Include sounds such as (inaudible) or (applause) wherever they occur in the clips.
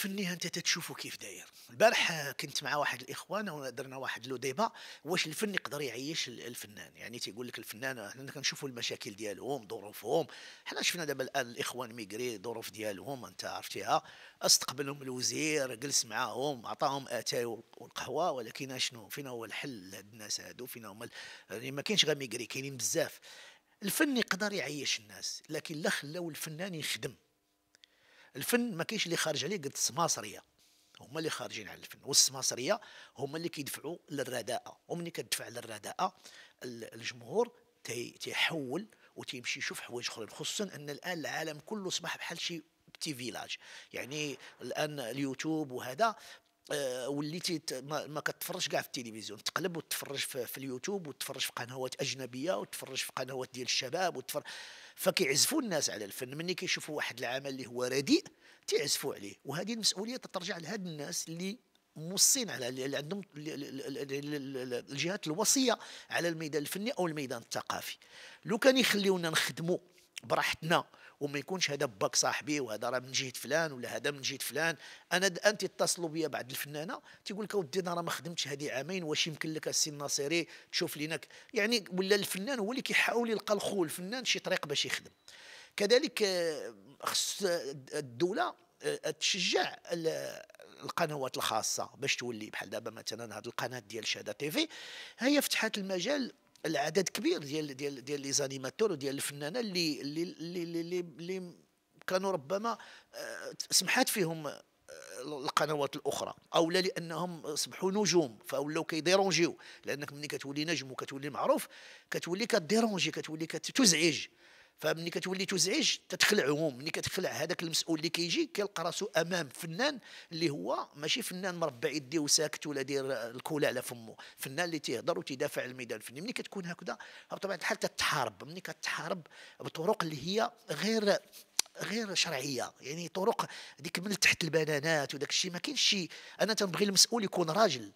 في النهايه انت تتشوفوا كيف داير البارح كنت مع واحد الاخوان درنا واحد لو ديبا واش الفن يقدر يعيش الفنان يعني تيقول لك الفنان حنا كنشوفوا المشاكل ديالهم ظروفهم حنا شفنا دابا الان الاخوان ميغري الظروف ديالهم انت عرفتيها استقبلهم الوزير جلس معاهم عطاهم اتاي والقهوه ولكن شنو فينا هو الحل لهاد الناس هادو فينا هما يعني ما كاينش غير ميغري كاينين بزاف الفن يقدر يعيش الناس لكن لا خلاو الفنان يخدم الفن ما كاينش اللي خارج عليه قد السماصريه هما اللي خارجين على الفن والسماصريه هما اللي كيدفعوا للرداءه وملي كتدفع للرداءه الجمهور تيحول وتيمشي يشوف حوايج اخرين خصوصا ان الان العالم كله اصبح بحال شي بتي فيلاج يعني الان اليوتيوب وهذا آه، وليتي ما كتفرجش كاع في التلفزيون تقلب وتتفرج في, اليوتيوب وتتفرج في قنوات اجنبيه وتتفرج في قنوات ديال الشباب وتفرج فكيعزفوا الناس على الفن ملي كيشوفوا واحد العمل اللي هو رديء تيعزفوا عليه وهذه المسؤوليه تترجع لهاد الناس اللي موصين على اللي عندهم الجهات الوصيه على الميدان الفني او الميدان الثقافي لو كان يخليونا نخدموا براحتنا وما يكونش هذا باك صاحبي وهذا راه من جهه فلان ولا هذا من جهه فلان انا انت اتصلوا بيا بعد الفنانه تيقول لك اودي انا راه ما خدمتش هذه عامين واش يمكن لك السي الناصري تشوف لينا يعني ولا الفنان هو اللي كيحاول يلقى الخو الفنان شي طريق باش يخدم كذلك آه، خص الدوله آه، تشجع القنوات الخاصه باش تولي بحال دابا مثلا هذه القناه ديال شاده تيفي هي فتحت المجال العدد كبير ديال ديال ديال لي زانيماتور وديال الفنانه اللي اللي اللي اللي, اللي كانوا ربما آه، سمحات فيهم آه، القنوات الاخرى او لا لانهم اصبحوا نجوم فولاو كيديرونجيو لانك ملي كتولي نجم وكتولي معروف كتولي كديرونجي كتولي كتزعج فمني كتولي تزعج تتخلعهم ملي كتخلع هذاك المسؤول اللي كيجي كيلقى راسو امام فنان اللي هو ماشي فنان مربع يديه وساكت ولا داير الكولا على فمه فنان اللي تيهضر وتدافع على الميدان الفني ملي كتكون هكذا بطبيعه الحال تتحارب ملي كتحارب بطرق اللي هي غير غير شرعيه يعني طرق ديك من تحت البنانات وداك الشيء ما كاينش شيء انا تنبغي المسؤول يكون راجل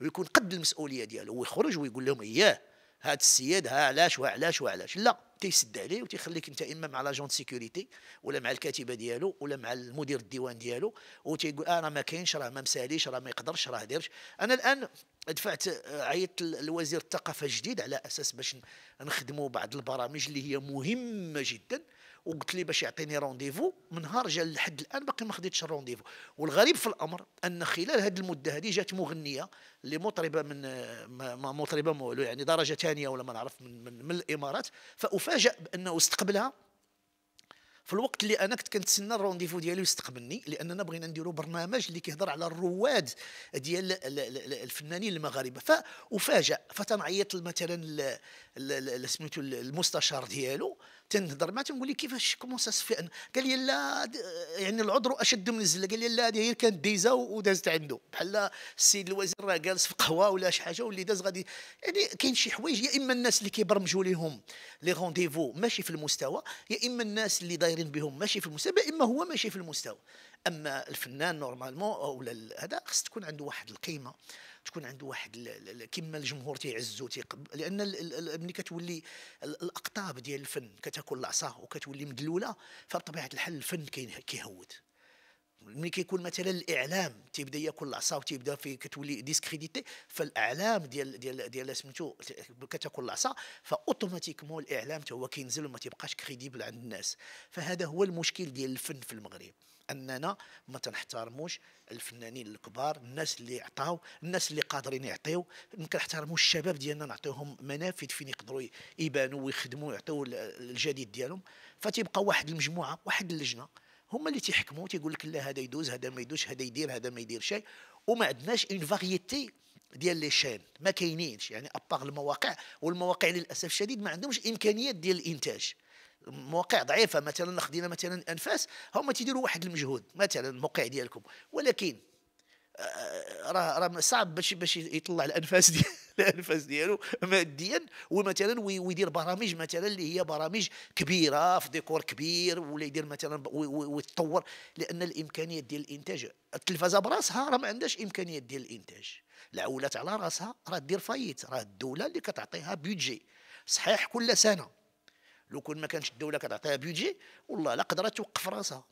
ويكون قد المسؤوليه ديالو ويخرج ويقول لهم اياه هاد السيد ها علاش وعلاش وعلاش لا تيسد عليه وتيخليك انت اما مع لاجون سيكوريتي ولا مع الكاتبه ديالو ولا مع المدير الديوان ديالو وتيقول انا آه ما كاينش راه ما مساليش راه ما يقدرش راه ديرش انا الان دفعت آه، عيطت لوزير الثقافه الجديد على اساس باش نخدموا بعض البرامج اللي هي مهمه جدا وقلت لي باش يعطيني رونديفو من نهار جا لحد الان باقي ما خديتش الرونديفو والغريب في الامر ان خلال هذه المده هذه جات مغنيه اللي مطربه من ما مطربه يعني درجه ثانيه ولا ما نعرف من, من, من الامارات فافاجا بانه استقبلها في الوقت اللي انا كنت كنتسنى الرونديفو ديالي يستقبلني لاننا بغينا نديروا برنامج اللي كيهضر على الرواد ديال الفنانين المغاربه فافاجأ فتنعيط مثلا سميتو المستشار ديالو تنهضر معاه تنقول لي كيفاش كومون سا سفي قال لي لا يعني العذر اشد من الزله قال لي لا هذه هي كانت ديزا ودازت عنده بحال السيد الوزير راه جالس في قهوه ولا شي حاجه واللي داز غادي يعني كاين شي حوايج يا اما الناس اللي كيبرمجوا لهم لي رونديفو ماشي في المستوى يا اما الناس اللي دايرين بهم ماشي في المستوى اما هو ماشي في المستوى اما الفنان نورمالمون او هذا خص تكون عنده واحد القيمه تكون عنده واحد كما الجمهور تيعزو لان ملي كتولي الاقطاب ديال الفن كتاكل العصا وكتولي مدلوله فبطبيعه الحال الفن كيهود ملي كيكون مثلا الاعلام تيبدا ياكل العصا وتيبدا في كتولي ديسكريديتي فالاعلام ديال ديال ديال سميتو كتاكل العصا فاوتوماتيكمون الاعلام حتى هو كينزل وما تيبقاش كريديبل عند الناس فهذا هو المشكل ديال الفن في المغرب اننا ما تنحترموش الفنانين الكبار الناس اللي عطاو الناس اللي قادرين يعطيو ما كنحترموش الشباب ديالنا نعطيوهم منافذ فين يقدروا يبانوا ويخدموا ويعطيو الجديد ديالهم فتيبقى واحد المجموعه واحد اللجنه هما اللي تيحكموا تيقول لك لا هذا يدوز هذا ما يدوش هذا يدير هذا ما يدير شيء وما عندناش اون فاريتي ديال لي شين ما كاينينش يعني ابار المواقع والمواقع للاسف الشديد ما عندهمش امكانيات ديال الانتاج مواقع ضعيفه مثلا خدينا مثلا انفاس هما تيديروا واحد المجهود مثلا الموقع ديالكم ولكن راه راه صعب باش باش يطلع الانفاس ديال (laughs) الانفاس ديالو ماديا ومثلا ويدير برامج مثلا اللي هي برامج كبيره في ديكور كبير ولا يدير مثلا ويتطور لان الامكانيات ديال الانتاج التلفازه براسها راه ما عندهاش امكانيات ديال الانتاج العولات على راسها راه دير فايت راه الدوله اللي كتعطيها بيدجي صحيح كل سنه لو كون ما كانتش الدوله كتعطيها بيدجي والله لا قدرت توقف راسها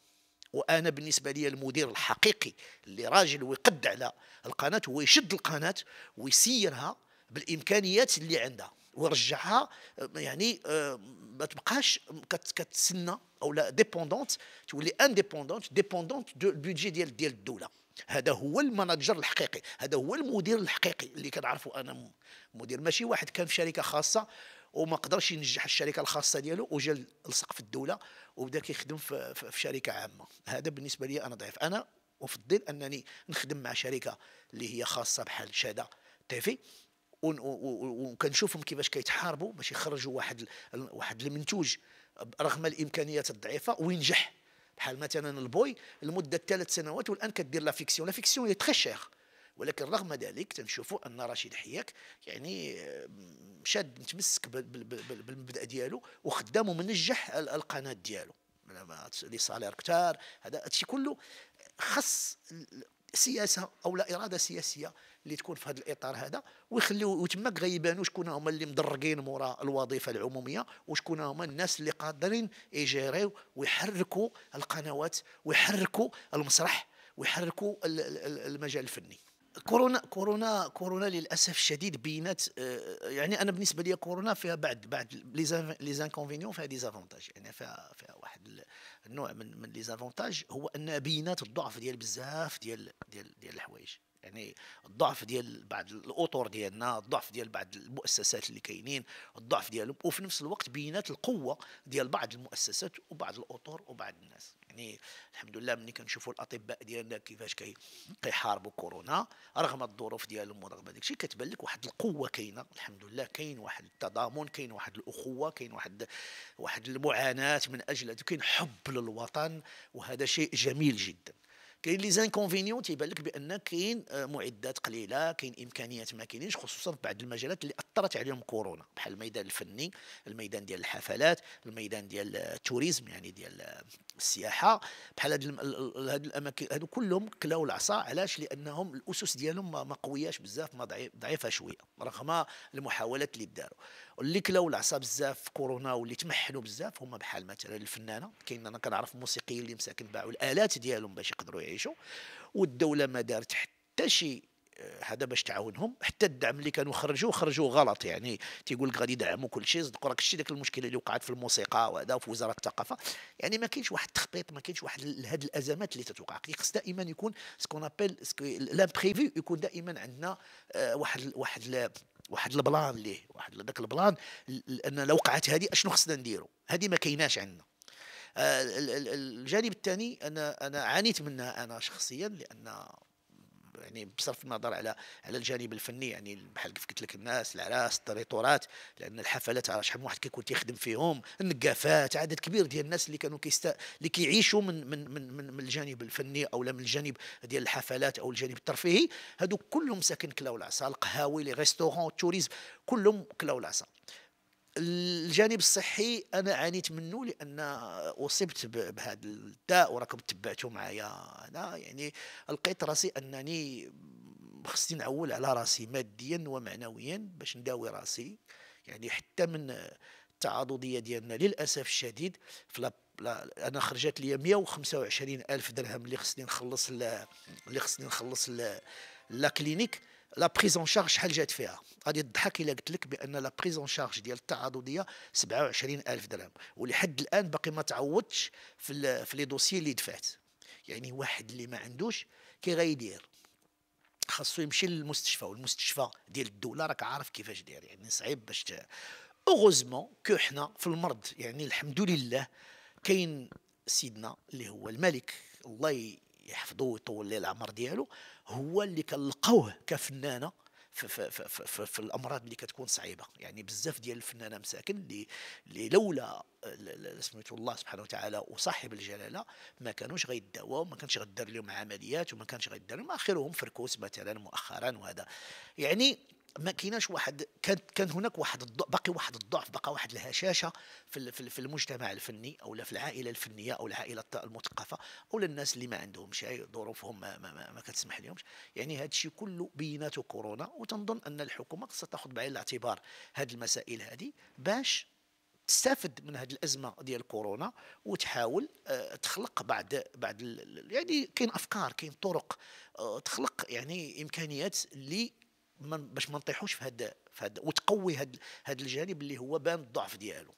وانا بالنسبه لي المدير الحقيقي اللي راجل ويقد على القناه هو يشد القناه ويسيرها بالامكانيات اللي عندها ويرجعها يعني آه، ما تبقاش كتسنى او لا ديبوندونت تولي انديبوندونت ديبوندونت دو البيدجي ديال ديال الدوله هذا هو المانجر الحقيقي هذا هو المدير الحقيقي اللي كنعرفه انا مدير ماشي واحد كان في شركه خاصه وما قدرش ينجح الشركه الخاصه ديالو وجا لصق في الدوله وبدا كيخدم في, في شركه عامه هذا بالنسبه لي انا ضعيف انا افضل انني نخدم مع شركه اللي هي خاصه بحال شاده تيفي وكنشوفهم كيفاش كيتحاربوا باش يخرجوا واحد واحد المنتوج رغم الامكانيات الضعيفه وينجح بحال مثلا البوي لمده ثلاث سنوات والان كدير لا فيكسيون لا فيكسيون هي تري شير ولكن رغم ذلك تنشوفوا ان رشيد حياك يعني آه، شاد متمسك بالمبدا ديالو وخدام ومنجح القناه ديالو لي سالير كثار هذا هادشي كله خص سياسه او لا اراده سياسيه اللي تكون في هذا الاطار هذا ويخليو وتماك غيبانوا شكون هما اللي مدرقين مورا الوظيفه العموميه وشكون هما الناس اللي قادرين يجيريو ويحركوا القنوات ويحركوا المسرح ويحركوا المجال الفني كورونا كورونا كورونا للاسف الشديد بينات آه، يعني انا بالنسبه لي كورونا فيها بعد بعد لي زانكونفينيون فيها ديزافونتاج يعني فيها فيها واحد النوع من من لي زافونتاج هو ان بينات الضعف ديال بزاف ديال ديال ديال الحوايج يعني الضعف ديال بعض الاطر ديالنا الضعف ديال بعض المؤسسات اللي كاينين الضعف ديالهم وفي نفس الوقت بينات القوه ديال بعض المؤسسات وبعض الاطر وبعض الناس يعني الحمد لله ملي كنشوفوا الاطباء ديالنا كيفاش كي كيحاربوا كورونا رغم الظروف ديالهم ورغم هذاك الشيء كتبان لك واحد القوه كاينه الحمد لله كاين واحد التضامن كاين واحد الاخوه كاين واحد واحد المعاناه من اجل كاين حب للوطن وهذا شيء جميل جدا كاين لي زانكونفينيون تيبان لك بان كاين آه، معدات قليله كاين امكانيات ما كاينينش خصوصا في بعض المجالات اللي اثرت عليهم كورونا بحال الميدان الفني الميدان ديال الحفلات الميدان ديال التوريزم يعني ديال آه، السياحه بحال هاد هاد الاماكن هادو كلهم كلاو العصا علاش لانهم الاسس ديالهم ما قوياش بزاف ما ضعيفه شويه رغم المحاولات اللي داروا اللي كلاو العصا بزاف في كورونا واللي تمحلوا بزاف هما بحال مثلا الفنانه كاين انا كنعرف موسيقيين اللي مساكن باعوا الالات ديالهم باش يقدروا يعيشوا والدوله ما دارت حتى شي آه، هذا باش تعاونهم حتى الدعم اللي كانوا خرجوا خرجوا غلط يعني تيقول لك غادي يدعموا كل شيء صدقوا راك شتي ديك المشكله اللي وقعت في الموسيقى وهذا وفي وزاره الثقافه يعني ما كاينش واحد التخطيط ما كاينش واحد هذه الازمات اللي تتوقع خص دائما يكون سكون ابل لامبريفي يكون دائما عندنا آه، واحد واحد واحد البلان ليه واحد داك البلان لان لو وقعت هذه اشنو خصنا نديروا هذه ما كايناش عندنا الجانب الثاني انا انا عانيت منها انا شخصيا لان يعني بصرف النظر على على الجانب الفني يعني بحال كيف قلت لك الناس العراس التريطورات لان الحفلات على شحال من واحد كيكون تيخدم فيهم النقافات عدد كبير ديال الناس اللي كانوا كيست اللي كيعيشوا من من من من, الجانب الفني او من الجانب ديال الحفلات او الجانب الترفيهي هادو كلهم ساكن كلاو العصا القهاوي لي ريستورون التوريزم كلهم كلاو العصا الجانب الصحي انا عانيت منه لان اصبت بهذا الداء وراكم تبعتوا معايا انا يعني لقيت راسي انني خصني نعول على راسي ماديا ومعنويا باش نداوي راسي يعني حتى من التعاضديه ديالنا للاسف الشديد في لا انا خرجت لي 125 الف درهم اللي خصني نخلص اللي خصني نخلص لا كلينيك لا بريزون شارج شحال جات فيها غادي تضحك الا قلت لك بان لا بريزون شارج ديال التعاضديه 27000 درهم ولحد الان باقي ما تعوضتش في في لي دوسيي اللي دفعت يعني واحد اللي ما عندوش كي غيدير خاصو يمشي للمستشفى والمستشفى ديال الدوله راك عارف كيفاش داير يعني صعيب باش اوغوزمون كو حنا في المرض يعني الحمد لله كاين سيدنا اللي هو الملك الله يحفظوه ويطول ليه العمر ديالو هو اللي كنلقاوه كفنانه في, في, في, في, في الامراض اللي كتكون صعيبه يعني بزاف ديال الفنانه مساكن اللي اللي لولا سميتو الله سبحانه وتعالى وصاحب الجلاله ما كانوش غيداوا ما كانش غدار لهم عمليات وما كانش غيدار لهم اخرهم فركوس مثلا مؤخرا وهذا يعني ما كيناش واحد كان كان هناك واحد الضعف باقي واحد الضعف بقى واحد الهشاشه في في المجتمع الفني او في العائله الفنيه او العائله المثقفه او الناس اللي ما عندهم شيء ظروفهم ما, ما, ما, ما كتسمح لهمش يعني هذا الشيء كله بيناته كورونا وتنظن ان الحكومه خصها تاخذ بعين الاعتبار هذه المسائل هذه باش تستافد من هذه الازمه ديال كورونا وتحاول آه، تخلق بعد بعد يعني كاين افكار كاين طرق آه، تخلق يعني امكانيات اللي من باش ما نطيحوش في هذا في هذا وتقوي هذا الجانب اللي هو بان الضعف ديالو